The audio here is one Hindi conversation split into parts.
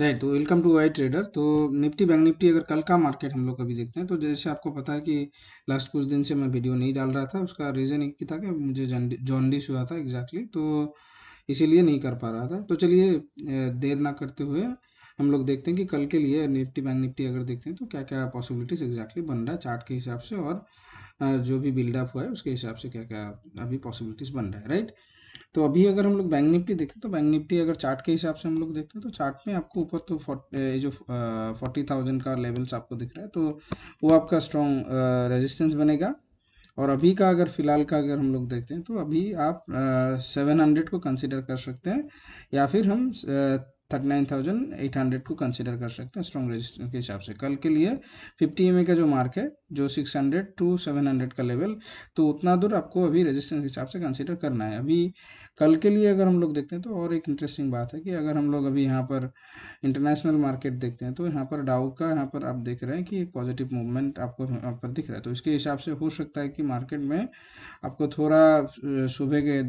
राइट तो वेलकम टू वाई ट्रेडर तो निफ्टी बैंक निफ्टी अगर कल का मार्केट हम लोग अभी देखते हैं तो जैसे आपको पता है कि लास्ट कुछ दिन से मैं वीडियो नहीं डाल रहा था उसका रीज़न एक ही था कि मुझे जॉन्डिस हुआ था एग्जैक्टली तो इसीलिए नहीं कर पा रहा था तो चलिए देर ना करते हुए हम लोग देखते हैं कि कल के लिए निफ्टी बैंक निफ्टी अगर देखते हैं तो क्या क्या पॉसिबिलिटीज़ एग्जैक्टली बन रहा है चार्ट के हिसाब से और जो भी बिल्डअप हुआ है उसके हिसाब से क्या क्या अभी पॉसिबिलिटीज़ बन रहा है राइट right? तो अभी अगर हम लोग बैंक निफ्टी देखते तो बैंक निफ्टी अगर चार्ट के हिसाब से हम लोग देखते हैं तो चार्ट में आपको ऊपर तो फोर्टी जो फोर्टी थाउजेंड का लेवल्स आपको दिख रहा है तो वो आपका स्ट्रॉन्ग रेजिस्टेंस बनेगा और अभी का अगर फिलहाल का अगर हम लोग देखते हैं तो अभी आप सेवन हंड्रेड को कंसिडर कर सकते हैं या फिर हम thirty nine thousand eight hundred को कंसिडर कर सकते हैं स्ट्रॉन्ग रेजिस्टेंस के हिसाब से कल के लिए फिफ्टी एम का जो मार्क है जो six hundred to seven hundred का लेवल तो उतना दूर आपको अभी रेजिस्टेंस के हिसाब से कंसिडर करना है अभी कल के लिए अगर हम लोग देखते हैं तो और एक इंटरेस्टिंग बात है कि अगर हम लोग अभी यहाँ पर इंटरनेशनल मार्केट देखते हैं तो यहाँ पर डाउ का यहाँ पर आप देख रहे हैं कि पॉजिटिव मूवमेंट आपको यहाँ पर दिख रहा है तो इसके हिसाब से हो सकता है कि मार्केट में आपको थोड़ा सुबह के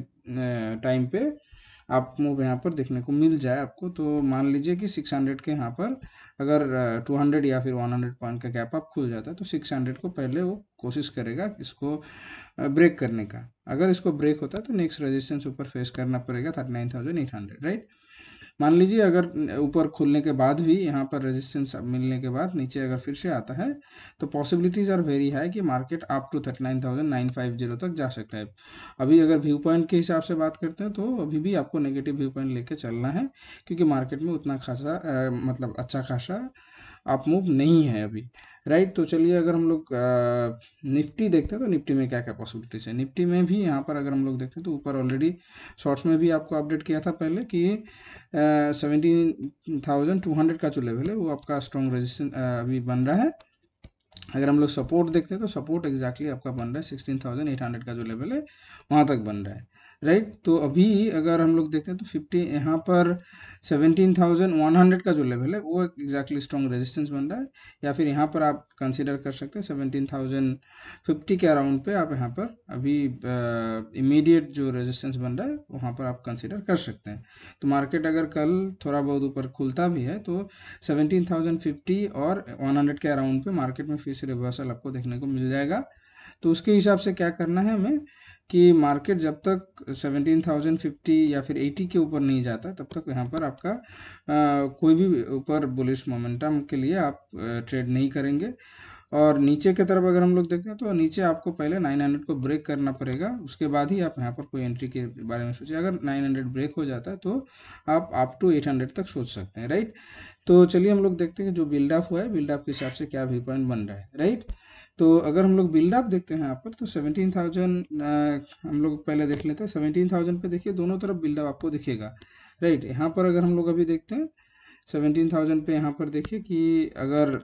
टाइम पर आप मूव यहाँ पर देखने को मिल जाए आपको तो मान लीजिए कि सिक्स हंड्रेड के यहाँ पर अगर टू हंड्रेड या फिर वन हंड्रेड पॉइंट का गैप आप खुल जाता है तो सिक्स हंड्रेड को पहले वो कोशिश करेगा इसको ब्रेक करने का अगर इसको ब्रेक होता है तो नेक्स्ट रेजिस्टेंस ऊपर फेस करना पड़ेगा thirty nine thousand eight hundred right मान लीजिए अगर ऊपर खुलने के बाद भी यहाँ पर रेजिस्टेंस मिलने के बाद नीचे अगर फिर से आता है तो पॉसिबिलिटीज़ आर वेरी हाई कि market up to thirty nine thousand nine five zero तक जा सकता है अभी अगर व्यू पॉइंट के हिसाब से बात करते हैं तो अभी भी आपको नेगेटिव व्यू पॉइंट लेके चलना है क्योंकि मार्केट में उतना खासा आ, मतलब अच्छा खासा आप मूव नहीं है अभी राइट तो चलिए अगर हम लोग निफ्टी देखते हैं तो निफ्टी में क्या क्या पॉसिबिलिटीज है निफ्टी में भी यहाँ पर अगर हम लोग देखते हैं तो ऊपर ऑलरेडी शॉर्ट्स में भी आपको अपडेट किया था पहले कि सेवेंटीन थाउजेंड टू हंड्रेड का जो लेवल है वो आपका स्ट्रॉन्ग रजिस्टेंस अभी बन रहा है अगर हम लोग सपोर्ट देखते हैं तो सपोर्ट एग्जैक्टली exactly आपका बन रहा है सिक्सटीन थाउजेंड एट हंड्रेड का जो लेवल है वहाँ तक बन रहा है राइट तो अभी अगर हम लोग देखते हैं तो फिफ्टी यहाँ पर सेवनटीन थाउजेंड वन हंड्रेड का जो लेवल है वो एग्जैक्टली स्ट्रॉन्ग रेजिस्टेंस बन रहा है या फिर यहाँ पर आप कंसिडर कर सकते हैं सेवनटीन थाउजेंड फिफ्टी के अराउंड पे आप यहाँ पर अभी इमीडिएट जो रेजिस्टेंस बन रहा है वहाँ पर आप कंसिडर कर सकते हैं तो मार्केट अगर कल थोड़ा बहुत ऊपर खुलता भी है तो सेवनटीन थाउजेंड फिफ्टी और वन हंड्रेड के अराउंड पर मार्केट में फिर से रिवर्सल आपको देखने को मिल जाएगा तो उसके हिसाब से क्या करना है हमें कि मार्केट जब तक सेवेंटीन थाउजेंड फिफ्टी या फिर एटी के ऊपर नहीं जाता तब तक यहाँ पर आपका आ, कोई भी ऊपर बुलिश मोमेंटम के लिए आप ट्रेड नहीं करेंगे और नीचे की तरफ अगर हम लोग देखते हैं तो नीचे आपको पहले 900 को ब्रेक करना पड़ेगा उसके बाद ही आप यहाँ पर कोई एंट्री के बारे में सोचिए अगर 900 ब्रेक हो जाता है तो आप अप टू 800 तक सोच सकते हैं राइट तो चलिए हम लोग देखते हैं कि जो बिल्डअप हुआ है बिल्डअप के हिसाब से क्या व्यू पॉइंट बन रहा है राइट तो अगर हम लोग बिल्डअप देखते हैं यहाँ पर तो सेवनटीन थाउजेंड हम लोग पहले देख लेते हैं सेवनटीन थाउजेंड पर देखिए दोनों तरफ बिल्डअप आपको दिखेगा राइट यहाँ पर अगर हम लोग अभी देखते हैं सेवनटीन थाउजेंड पे यहाँ पर देखिए कि अगर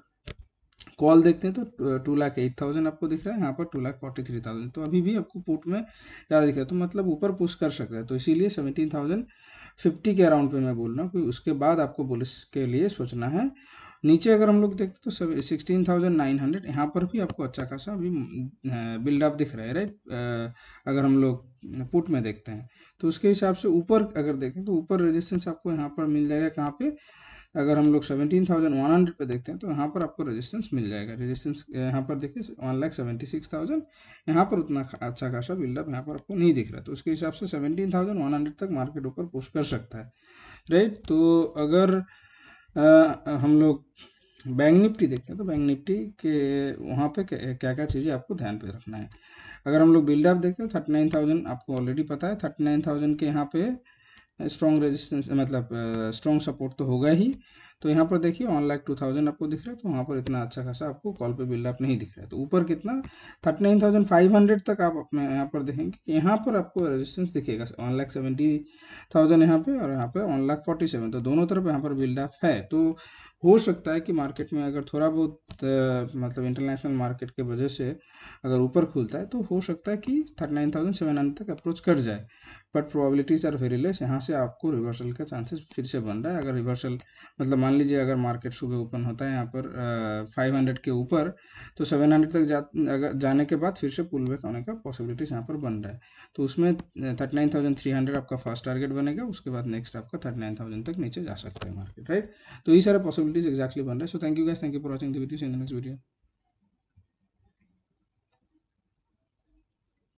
कॉल देखते हैं तो टू लाख एट थाउजेंड आपको दिख रहा है यहाँ पर two lakh forty three thousand तो अभी भी आपको पुट में ज़्यादा दिख रहा है तो मतलब ऊपर पुश कर सकता है तो इसीलिए सेवनटीन थाउजेंड फिफ्टी के अराउंड पे मैं बोल रहा हूँ कि उसके बाद आपको बुलिस के लिए सोचना है नीचे अगर हम लोग देखते तो सभी सिक्सटीन थाउजेंड नाइन हंड्रेड यहाँ पर भी आपको अच्छा खासा अभी बिल्डअप दिख रहा है राइट अगर हम लोग पुट में देखते हैं तो उसके हिसाब से ऊपर अगर देखें तो ऊपर रेजिस्टेंस आपको यहाँ पर मिल जाएगा कहाँ पे अगर हम लोग सेवेंटीन थाउजेंड वन हंड्रेड पर देखते हैं तो यहाँ पर आपको रेजिस्टेंस मिल जाएगा रेजिस्टेंस यहाँ पर देखिए one lakh seventy six thousand यहाँ पर उतना अच्छा खासा बिल्डअप यहाँ पर आपको नहीं दिख रहा तो उसके हिसाब से सेवेंटीन थाउजेंड वन हंड्रेड तक मार्केट ऊपर पुश कर सकता है राइट तो अगर हम लोग बैंक निफ्टी देखते हैं तो बैंक निफ्टी के वहाँ पे क्या क्या चीज़ें आपको ध्यान पे रखना है अगर हम लोग बिल्डअप देखते हैं थर्टी नाइन थाउजेंड आपको ऑलरेडी पता है थर्टी नाइन थाउजेंड के यहाँ पे स्ट्रॉन्ग रेजिस्टेंस मतलब स्ट्रॉन्ग सपोर्ट तो होगा ही तो यहाँ पर देखिए वन लाख टू थाउजेंड आपको दिख रहा है तो वहाँ पर इतना अच्छा खासा आपको कॉल पे बिल्डअप नहीं दिख रहा है तो ऊपर कितना thirty nine thousand five hundred तक आप अपने यहाँ पर देखेंगे कि यहाँ पर आपको रेजिस्टेंस दिखेगा वन लाख सेवेंटी थाउजेंड यहाँ पर और यहाँ पर वन लाख फोर्टी सेवन तो दोनों तरफ यहाँ पर बिल्डअप है तो हो सकता है कि मार्केट में अगर थोड़ा बहुत मतलब इंटरनेशनल मार्केट के वजह से अगर ऊपर खुलता है तो हो सकता है कि thirty nine thousand seven hundred तक अप्रोच कर जाए but probabilities are very less यहाँ से आपको रिवर्सल का चांसेस फिर से बन रहा है अगर रिवर्सल मतलब मान लीजिए अगर मार्केट सुबह ओपन होता है यहाँ पर फाइव हंड्रेड के ऊपर तो सेवन हंड्रेड तक जा अगर जाने के बाद फिर से पुल बैक होने का पॉसिबिलिटीज यहाँ पर बन रहा है तो उसमें thirty nine thousand three hundred आपका फर्स्ट टारगेट बनेगा उसके बाद नेक्स्ट आपका थर्टी नाइन थाउजेंड तक नीचे जा सकता है मार्केट राइट तो ये सारे पॉसिबिलिटीज एक्जैक्टली बन रहा है so thank you guys thank you for watching the in the next video